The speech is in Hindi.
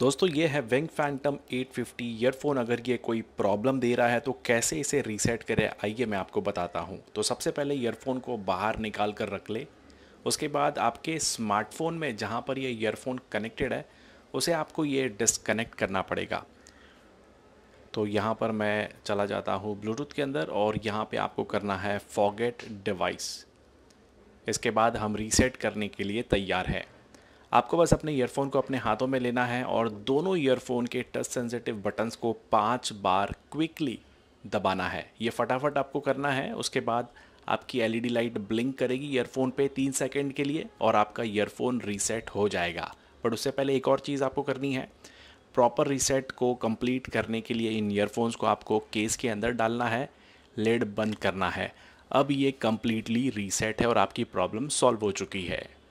दोस्तों ये है विंग फैंटम 850 ईयरफोन अगर ये कोई प्रॉब्लम दे रहा है तो कैसे इसे रीसेट करें आइए मैं आपको बताता हूँ तो सबसे पहले ईयरफोन को बाहर निकाल कर रख ले उसके बाद आपके स्मार्टफोन में जहाँ पर ये ईयरफोन कनेक्टेड है उसे आपको ये डिसकनेक्ट करना पड़ेगा तो यहाँ पर मैं चला जाता हूँ ब्लूटूथ के अंदर और यहाँ पर आपको करना है फॉगेट डिवाइस इसके बाद हम रीसेट करने के लिए तैयार हैं आपको बस अपने ईयरफोन को अपने हाथों में लेना है और दोनों ईयरफोन के टच सेंसिटिव बटन्स को पाँच बार क्विकली दबाना है ये फटाफट आपको करना है उसके बाद आपकी एलईडी लाइट ब्लिंक करेगी ईयरफोन पे तीन सेकंड के लिए और आपका ईयरफोन रीसेट हो जाएगा बट उससे पहले एक और चीज़ आपको करनी है प्रॉपर रीसेट को कंप्लीट करने के लिए इन ईयरफोन्स को आपको केस के अंदर डालना है लेड बंद करना है अब ये कम्प्लीटली रीसेट है और आपकी प्रॉब्लम सॉल्व हो चुकी है